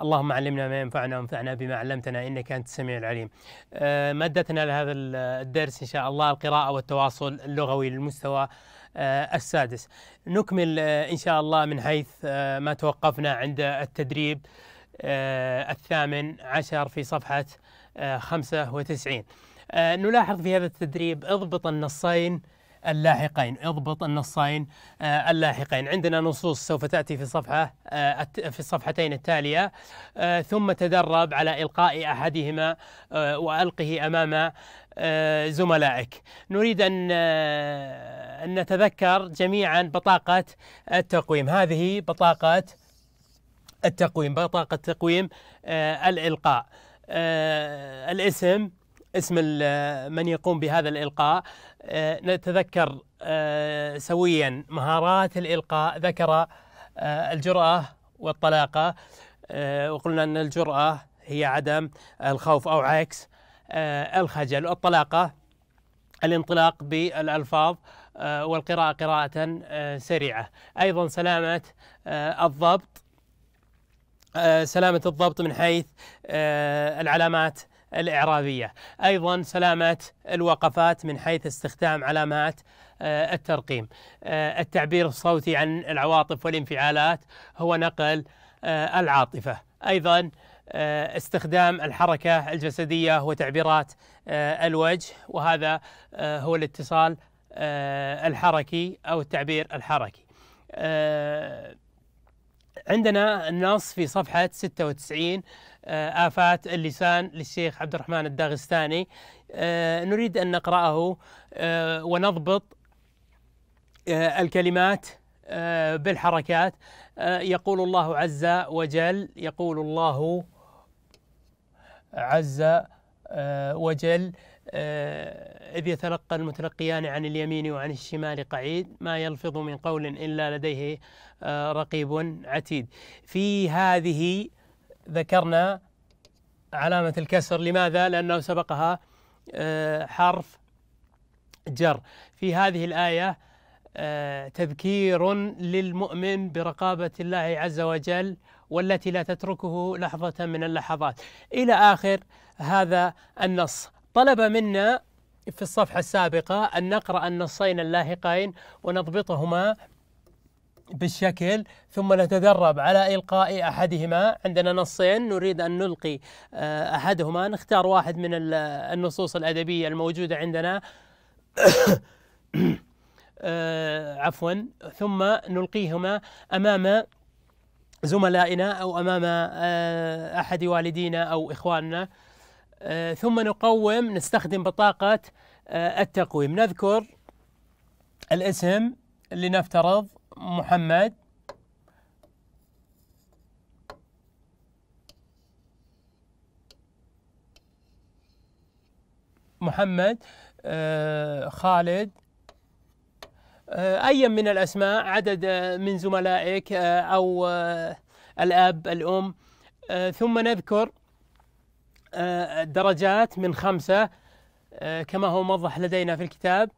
اللهم علمنا ما ينفعنا وانفعنا بما علمتنا انك انت السميع العليم. آه، مادتنا لهذا الدرس ان شاء الله القراءه والتواصل اللغوي للمستوى آه، السادس. نكمل آه، ان شاء الله من حيث ما توقفنا عند التدريب الثامن عشر في صفحه 95. نلاحظ في هذا التدريب اضبط النصين اللاحقين اضبط النصين آه، اللاحقين عندنا نصوص سوف تأتي في صفحة آه، في الصفحتين التالية آه، ثم تدرب على إلقاء أحدهما وألقه أمام زملائك نريد أن نتذكر جميعا بطاقة التقويم هذه بطاقة التقويم بطاقة تقويم الإلقاء الاسم اسم من يقوم بهذا الإلقاء آه، نتذكر آه، سويا مهارات الإلقاء ذكر آه، الجرأة والطلاقة وقلنا أن الجرأة هي عدم الخوف أو عكس الخجل والطلاقة الانطلاق بالألفاظ والقراءة قراءة سريعة أيضا سلامة الضبط سلامة الضبط من حيث العلامات الإعرابية أيضا سلامة الوقفات من حيث استخدام علامات آه، الترقيم آه، التعبير الصوتي عن العواطف والانفعالات هو نقل آه، العاطفة أيضا استخدام الحركة الجسدية وتعبيرات الوجه وهذا هو الاتصال الحركي أو التعبير الحركي عندنا النص في صفحة 96 آه، آفات اللسان للشيخ عبد الرحمن الداغستاني آه، نريد أن نقرأه آه، ونضبط الكلمات بالحركات يقول الله عز وجل يقول الله عز وجل إذ يتلقى المتلقيان عن اليمين وعن الشمال قعيد ما يلفظ من قول إلا لديه رقيب عتيد في هذه ذكرنا علامة الكسر لماذا؟ لأنه سبقها آه، حرف جر في هذه الآية آه، تذكير للمؤمن برقابة الله عز وجل والتي لا تتركه لحظة من اللحظات إلى آخر هذا النص طلب منا في الصفحة السابقة أن نقرأ النصين اللاحقين ونضبطهما بالشكل ثم نتدرب على إلقاء أحدهما عندنا نصين نريد أن نلقي آه، أحدهما نختار واحد من النصوص الأدبية الموجودة عندنا آه، عفوا ثم نلقيهما أمام زملائنا أو أمام آه، أحد والدينا أو إخواننا ثم نقوم نستخدم بطاقة التقويم نذكر الاسم اللي نفترض محمد محمد آه، خالد آه، أي من الأسماء عدد آه، من زملائك أو الأب الأم ثم نذكر الدرجات من خمسة كما هو موضح لدينا في الكتاب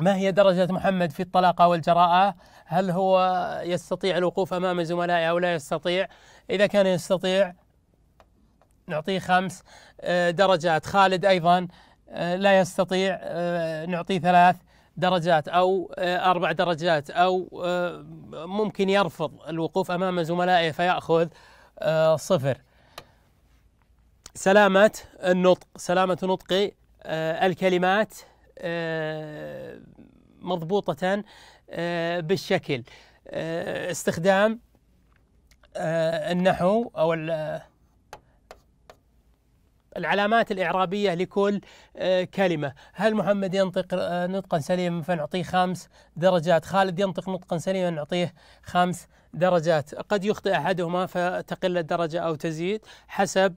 ما هي درجة محمد في الطلاقة والجراءة هل هو يستطيع الوقوف أمام زملائه أو لا يستطيع إذا كان يستطيع نعطيه خمس آه، درجات خالد أيضا آه، لا يستطيع آه، نعطيه ثلاث درجات أو أربع درجات أو ممكن يرفض الوقوف أمام زملائه فيأخذ صفر سلامة النطق سلامة نطق الكلمات آه، مضبوطة آه، بالشكل آه، استخدام النحو أو العلامات الإعرابية لكل كلمة هل محمد ينطق نطقا سليما فنعطيه خمس درجات خالد ينطق نطقا سليما نعطيه خمس درجات قد يخطئ أحدهما فتقل الدرجة أو تزيد حسب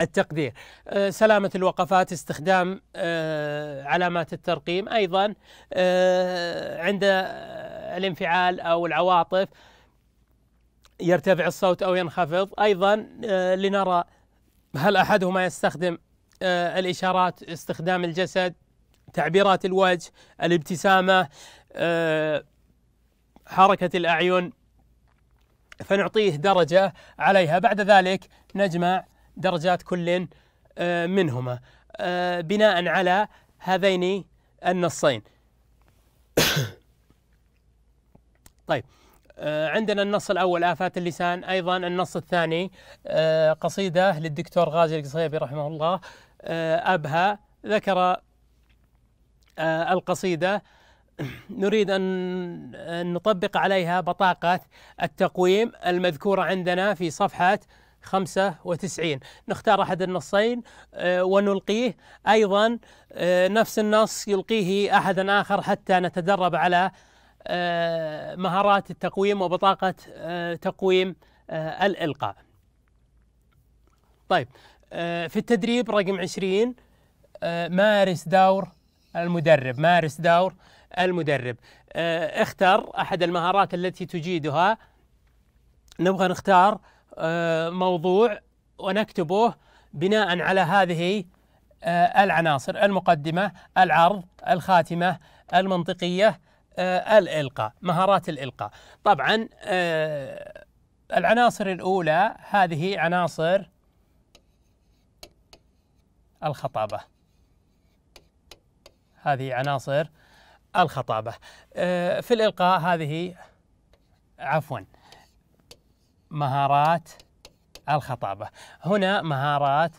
التقدير أه، سلامة الوقفات استخدام أه، علامات الترقيم أيضا أه، عند الانفعال أو العواطف يرتفع الصوت أو ينخفض أيضا لنرى هل أحدهما يستخدم الإشارات استخدام الجسد تعبيرات الوجه الابتسامة حركة الأعين فنعطيه درجة عليها بعد ذلك نجمع درجات كل آه، منهما آه، بناء على هذين النصين طيب آه، عندنا النص الأول آفات اللسان أيضا النص الثاني قصيدة للدكتور غازي القصيبي رحمه الله أبها ذكر القصيدة نريد أن نطبق عليها بطاقة التقويم المذكورة عندنا في صفحة 95 نختار أحد النصين آه، ونلقيه أيضا آه، نفس النص يلقيه أحد آخر حتى نتدرب على آه، مهارات التقويم وبطاقة تقويم الإلقاء طيب في التدريب رقم 20 مارس دور المدرب مارس دور المدرب اختر أحد المهارات التي تجيدها نبغى نختار آه، موضوع ونكتبه بناء على هذه آه، العناصر المقدمة العرض الخاتمة المنطقية آه، الإلقاء مهارات الإلقاء طبعا العناصر الأولى هذه عناصر الخطابة هذه عناصر الخطابة في الإلقاء هذه عفوا مهارات الخطابة هنا مهارات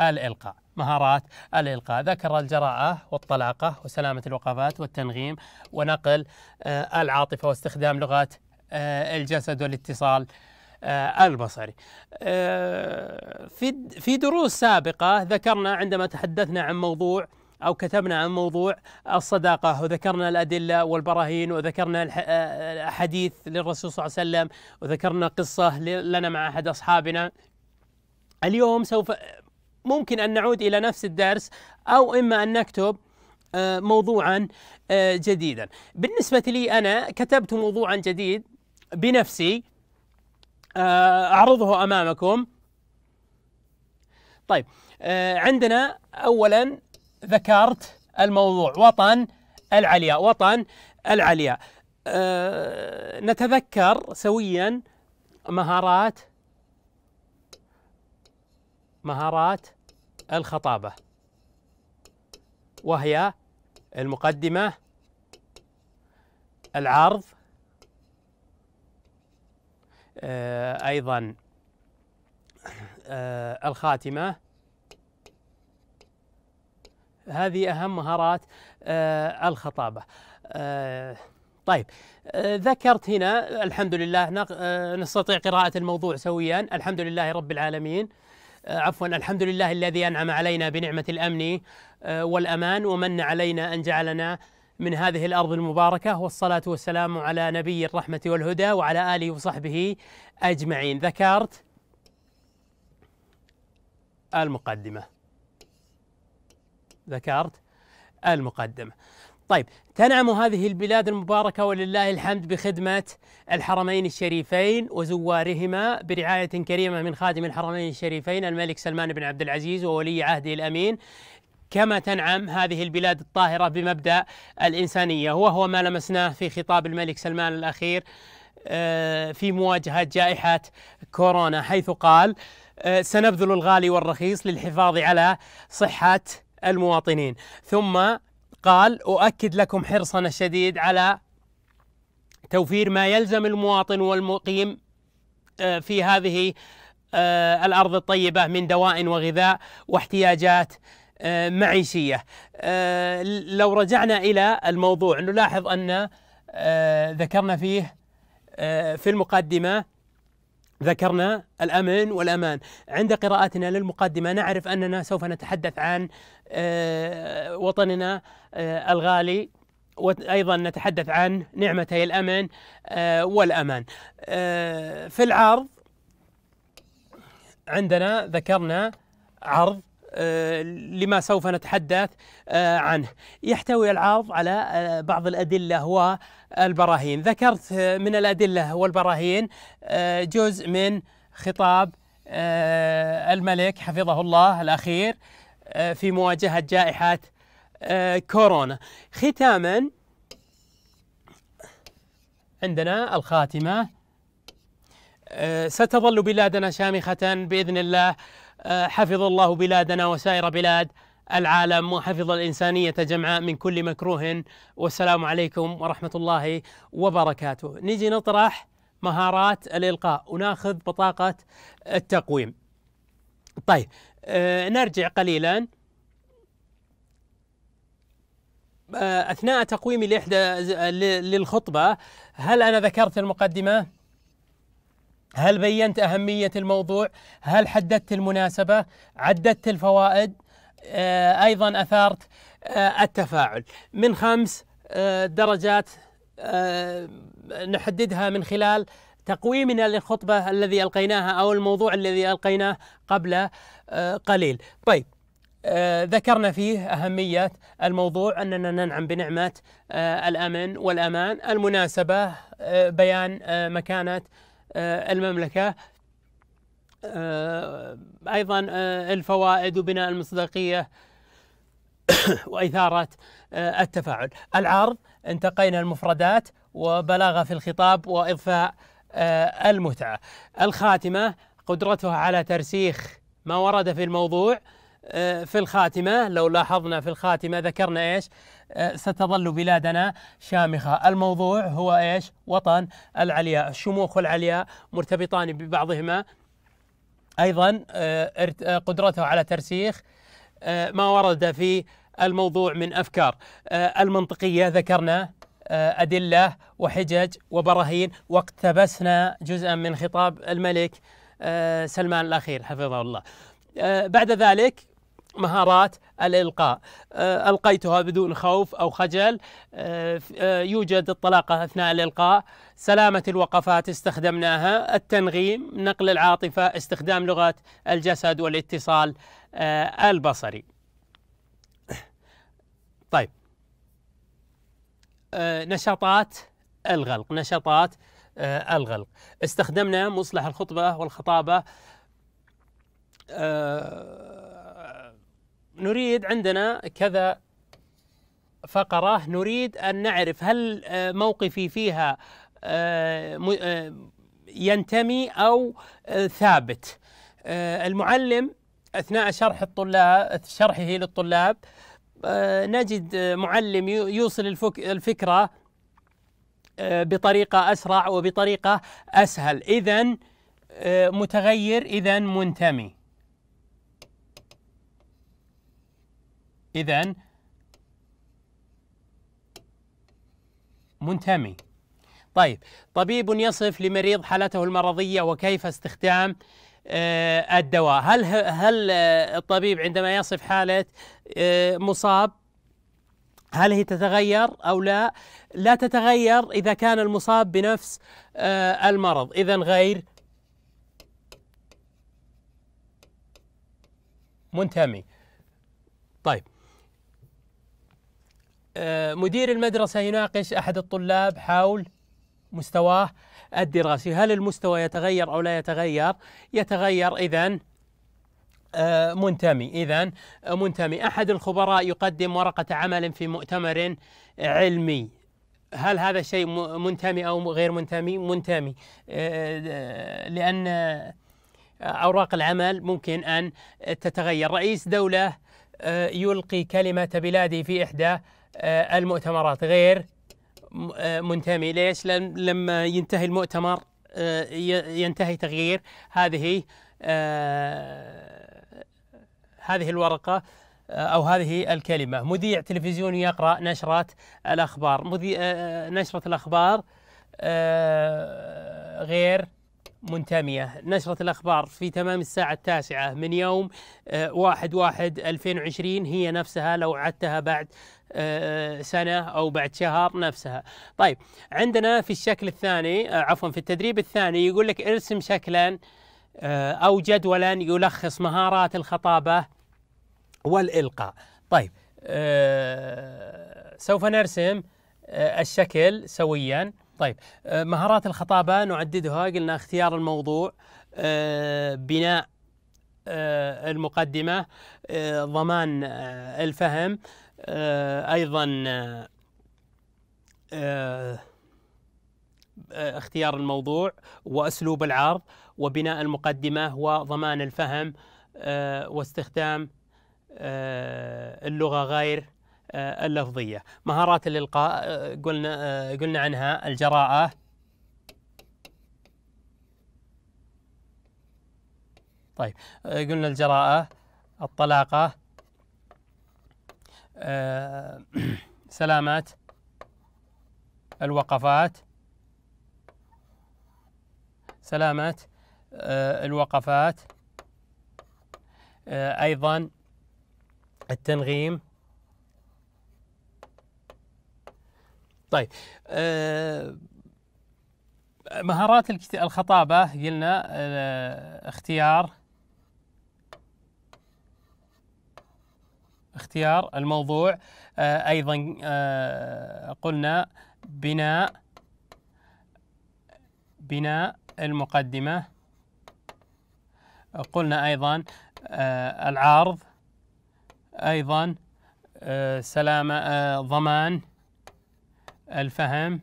الإلقاء مهارات الإلقاء ذكر الجراءة والطلاقة وسلامة الوقفات والتنغيم ونقل آه، العاطفة واستخدام لغات آه، الجسد والاتصال آه، البصري في في دروس سابقة ذكرنا عندما تحدثنا عن موضوع أو كتبنا عن موضوع الصداقة وذكرنا الأدلة والبراهين وذكرنا آه، حديث للرسول صلى الله عليه وسلم وذكرنا قصة لنا مع أحد أصحابنا اليوم سوف ممكن أن نعود إلى نفس الدرس أو إما أن نكتب آه، موضوعا آه، جديدا بالنسبة لي أنا كتبت موضوعا جديد بنفسي أعرضه أمامكم طيب عندنا أولا ذكرت الموضوع وطن العلياء وطن العلياء أه نتذكر سويا مهارات مهارات الخطابة وهي المقدمة العرض أه، أيضا أه، الخاتمة هذه أهم مهارات آه، الخطابة آه، طيب آه، ذكرت هنا الحمد لله نستطيع قراءة الموضوع سويا الحمد لله رب العالمين عفوا الحمد لله الذي أنعم علينا بنعمة الأمن والأمان ومن علينا أن جعلنا من هذه الأرض المباركة والصلاة والسلام على نبي الرحمة والهدى وعلى آله وصحبه أجمعين ذكرت المقدمة ذكرت المقدمة طيب تنعم هذه البلاد المباركة ولله الحمد بخدمة الحرمين الشريفين وزوارهما برعاية كريمة من خادم الحرمين الشريفين الملك سلمان بن عبد العزيز وولي عهده الأمين كما تنعم هذه البلاد الطاهرة بمبدأ الإنسانية وهو ما لمسناه في خطاب الملك سلمان الأخير آه، في مواجهة جائحة كورونا حيث قال آه، سنبذل الغالي والرخيص للحفاظ على صحة المواطنين ثم قال أؤكد لكم حرصنا الشديد على توفير ما يلزم المواطن والمقيم آه، في هذه آه، الأرض الطيبة من دواء وغذاء واحتياجات آه، معيشية لو رجعنا إلى الموضوع نلاحظ أن ذكرنا فيه في المقدمة ذكرنا الأمن والأمان عند قراءتنا للمقدمة نعرف أننا سوف نتحدث عن آه، وطننا آه، الغالي وايضا نتحدث عن نعمتي الامن آه، والامان. في العرض عندنا ذكرنا عرض لما سوف نتحدث عنه يحتوي العرض على بعض الأدلة والبراهين ذكرت من الأدلة والبراهين جزء من خطاب الملك حفظه الله الأخير آه، في مواجهة جائحة آه، كورونا ختاما عندنا الخاتمة آه، ستظل بلادنا شامخة بإذن الله حفظ الله بلادنا وسائر بلاد العالم وحفظ الإنسانية جمعاء من كل مكروه والسلام عليكم ورحمة الله وبركاته نجي نطرح مهارات الإلقاء وناخذ بطاقة التقويم طيب آه، نرجع قليلا آه، أثناء تقويمي لإحدى للخطبة هل أنا ذكرت المقدمة؟ هل بينت أهمية الموضوع؟ هل حددت المناسبة؟ عددت الفوائد؟ آه، أيضا أثارت التفاعل من خمس درجات نحددها من خلال تقويمنا للخطبة الذي ألقيناها أو الموضوع الذي ألقيناه قبل آه، قليل طيب آه، ذكرنا فيه أهمية الموضوع أننا ننعم بنعمة آه، الأمن والأمان المناسبة بيان مكانة المملكة أيضا الفوائد وبناء المصداقية وإثارة التفاعل العرض انتقينا المفردات وبلاغة في الخطاب وإضفاء آه، المتعة الخاتمة قدرته على ترسيخ ما ورد في الموضوع آه، في الخاتمة لو لاحظنا في الخاتمة ذكرنا إيش آه، ستظل بلادنا شامخة الموضوع هو إيش وطن العلياء الشموخ والعلياء مرتبطان ببعضهما أيضا قدرته على ترسيخ ما ورد في الموضوع من أفكار المنطقية ذكرنا آه، أدلة وحجج وبراهين واقتبسنا جزءا من خطاب الملك آه، سلمان الأخير حفظه الله آه، بعد ذلك مهارات الإلقاء ألقيتها بدون خوف أو خجل يوجد الطلاقة أثناء الإلقاء سلامة الوقفات استخدمناها التنغيم نقل العاطفة استخدام لغة الجسد والاتصال البصري طيب آه، نشاطات الغلق نشاطات آه، الغلق استخدمنا مصطلح الخطبة والخطابة آه، نريد عندنا كذا فقرة نريد أن نعرف هل موقفي فيها ينتمي أو ثابت المعلم أثناء شرح الطلاب شرحه للطلاب آه، نجد معلم يوصل الفكرة آه، بطريقة أسرع وبطريقة أسهل إذا آه، متغير إذا منتمي إذا منتمي طيب طبيب يصف لمريض حالته المرضية وكيف استخدام آه، الدواء هل هل آه، الطبيب عندما يصف حالة آه، مصاب هل هي تتغير او لا؟ لا تتغير اذا كان المصاب بنفس المرض، اذا غير منتمي. طيب. مدير المدرسة يناقش احد الطلاب حول مستواه الدراسي هل المستوى يتغير أو لا يتغير يتغير إذا آه، منتمي إذا آه، منتمي أحد الخبراء يقدم ورقة عمل في مؤتمر علمي هل هذا شيء منتمي أو غير منتمي منتمي آه، لأن أوراق العمل ممكن أن تتغير رئيس دولة يلقي كلمة بلاده في إحدى المؤتمرات غير آه، منتمي ليش؟ لأن لما ينتهي المؤتمر آه، ينتهي تغيير هذه آه، هذه الورقة أو هذه الكلمة مذيع تلفزيوني يقرأ نشرات الأخبار مذيع نشرة الأخبار غير منتمية نشرة الأخبار في تمام الساعة التاسعة من يوم آه، واحد واحد 2020 هي نفسها لو عدتها بعد آه، آه، سنة أو بعد شهر نفسها طيب عندنا في الشكل الثاني عفوا في التدريب الثاني يقول لك ارسم شكلا أو جدولا يلخص مهارات الخطابة والإلقاء طيب سوف نرسم الشكل سويا طيب آه، مهارات الخطابه نعددها قلنا اختيار الموضوع آه، بناء آه، المقدمه ضمان الفهم ايضا اختيار الموضوع واسلوب العرض وبناء المقدمه وضمان الفهم واستخدام اللغه غير آه، اللفظية مهارات الإلقاء آه، قلنا, آه، قلنا عنها الجراءة طيب قلنا الجراءة الطلاقة سلامات الوقفات سلامات الوقفات أيضا التنغيم طيب أه مهارات الخطابة قلنا أه اختيار اختيار الموضوع أه أيضا أه قلنا بناء بناء المقدمة قلنا أيضا آه، العرض أيضا آه، سلامة آه، ضمان الفهم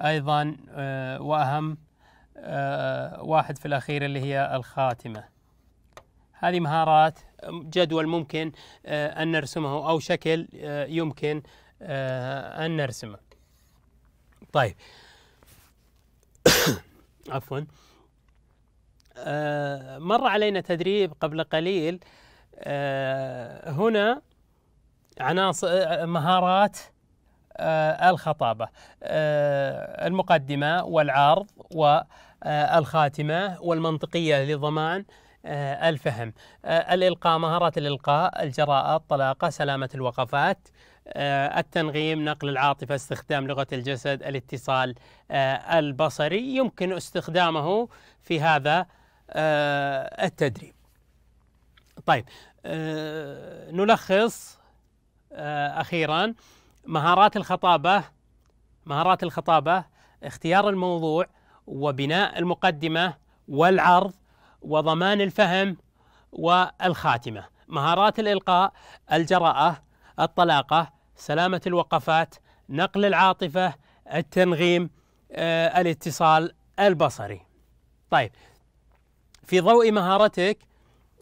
أيضا آه، وأهم آه، واحد في الأخير اللي هي الخاتمة هذه مهارات جدول ممكن آه، أن نرسمه أو شكل يمكن أن نرسمه طيب عفوا مر علينا تدريب قبل قليل هنا عناصر مهارات آه، الخطابة آه، المقدمة والعرض والخاتمة آه، والمنطقية لضمان الفهم الإلقاء مهارات الإلقاء الجراءة الطلاقة سلامة الوقفات التنغيم نقل العاطفة استخدام لغة الجسد الاتصال البصري يمكن استخدامه في هذا التدريب طيب نلخص أخيرا مهارات الخطابة مهارات الخطابة اختيار الموضوع وبناء المقدمة والعرض وضمان الفهم والخاتمة مهارات الإلقاء الجراءة الطلاقة سلامة الوقفات نقل العاطفة التنغيم آه، الاتصال البصري طيب في ضوء مهارتك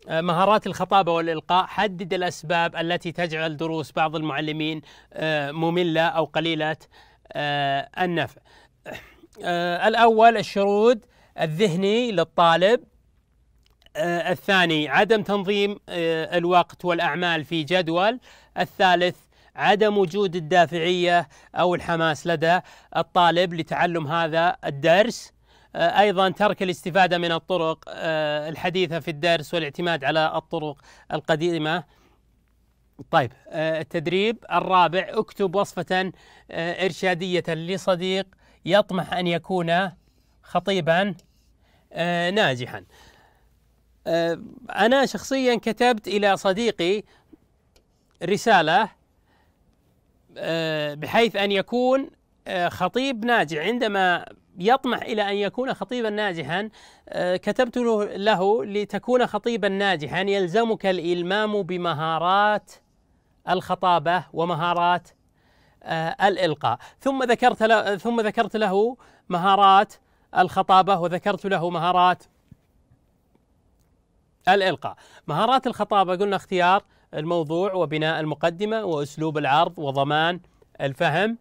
آه، مهارات الخطابة والإلقاء حدد الأسباب التي تجعل دروس بعض المعلمين آه، مملة أو قليلة آه، النفع الأول الشرود الذهني للطالب الثاني عدم تنظيم الوقت والأعمال في جدول الثالث عدم وجود الدافعية أو الحماس لدى الطالب لتعلم هذا الدرس آه، ايضا ترك الاستفاده من الطرق آه، الحديثه في الدرس والاعتماد على الطرق القديمه طيب آه، التدريب الرابع اكتب وصفه ارشاديه لصديق يطمح ان يكون خطيبا ناجحا انا شخصيا كتبت الى صديقي رساله بحيث ان يكون خطيب ناجح عندما يطمح إلى أن يكون خطيبا ناجحا آه، كتبت له لتكون خطيبا ناجحا يلزمك الإلمام بمهارات الخطابة ومهارات آه، الإلقاء ثم ذكرت له ثم ذكرت له مهارات الخطابة وذكرت له مهارات الإلقاء مهارات الخطابة قلنا اختيار الموضوع وبناء المقدمة وأسلوب العرض وضمان الفهم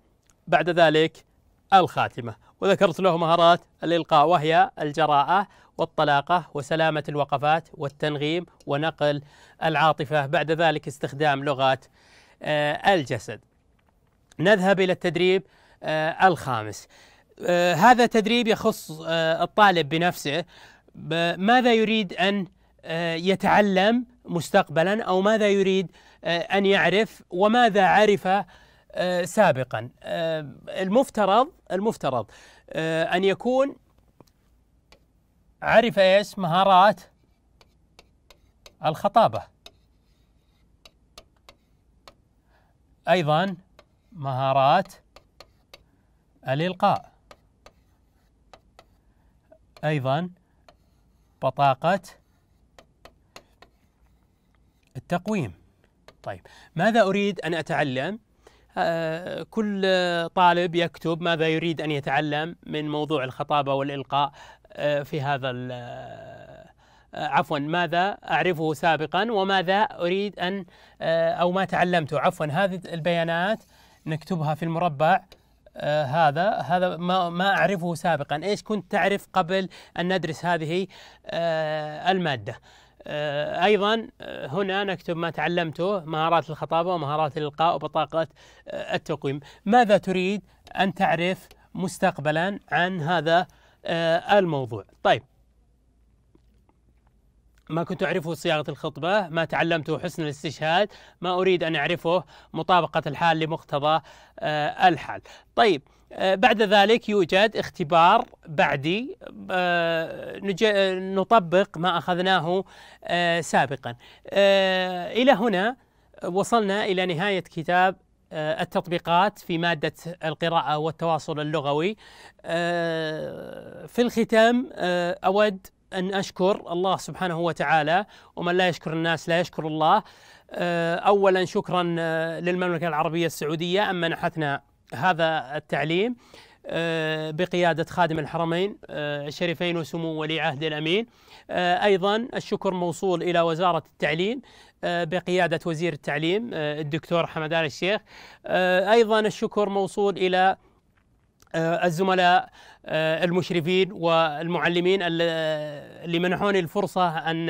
بعد ذلك الخاتمة وذكرت له مهارات الإلقاء وهي الجراءة والطلاقة وسلامة الوقفات والتنغيم ونقل العاطفة بعد ذلك استخدام لغة آه، الجسد نذهب إلى التدريب آه، الخامس آه، هذا تدريب يخص الطالب بنفسه ماذا يريد أن يتعلم مستقبلا أو ماذا يريد أن يعرف وماذا عرف آه، سابقا آه، المفترض المفترض آه، أن يكون عرف ايش مهارات الخطابة أيضا مهارات الإلقاء أيضا بطاقة التقويم طيب ماذا أريد أن أتعلم آه، كل طالب يكتب ماذا يريد أن يتعلم من موضوع الخطابة والإلقاء آه، في هذا آه، عفوا ماذا أعرفه سابقا وماذا أريد أن أو ما تعلمته عفوا هذه البيانات نكتبها في المربع هذا هذا ما ما اعرفه سابقا ايش كنت تعرف قبل ان ندرس هذه آه الماده آه، ايضا آه، هنا نكتب ما تعلمته مهارات الخطابه ومهارات الالقاء وبطاقه آه، التقويم ماذا تريد ان تعرف مستقبلا عن هذا الموضوع طيب ما كنت أعرفه صياغة الخطبة ما تعلمته حسن الاستشهاد ما أريد أن أعرفه مطابقة الحال لمقتضى الحال طيب آه، بعد ذلك يوجد اختبار بعدي آه، آه، نطبق ما أخذناه سابقا إلى هنا وصلنا إلى نهاية كتاب التطبيقات في مادة القراءة والتواصل اللغوي في الختام أود أن أشكر الله سبحانه وتعالى ومن لا يشكر الناس لا يشكر الله أولا شكرا للمملكة العربية السعودية اما منحتنا هذا التعليم آه، بقيادة خادم الحرمين الشريفين آه، وسمو ولي عهد الأمين آه، أيضا الشكر موصول إلى وزارة التعليم بقيادة وزير التعليم الدكتور حمدان الشيخ أيضا الشكر موصول إلى الزملاء المشرفين والمعلمين اللي منحوني الفرصة أن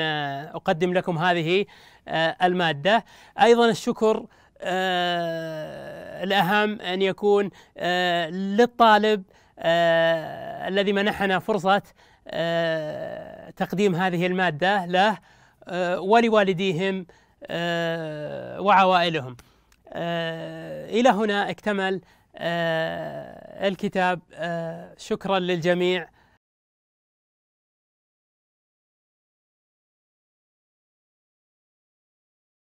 أقدم لكم هذه المادة أيضا الشكر آه، الأهم أن يكون آه، للطالب آه، الذي منحنا فرصة تقديم هذه المادة له ولوالديهم وعوائلهم إلى هنا اكتمل الكتاب شكرا للجميع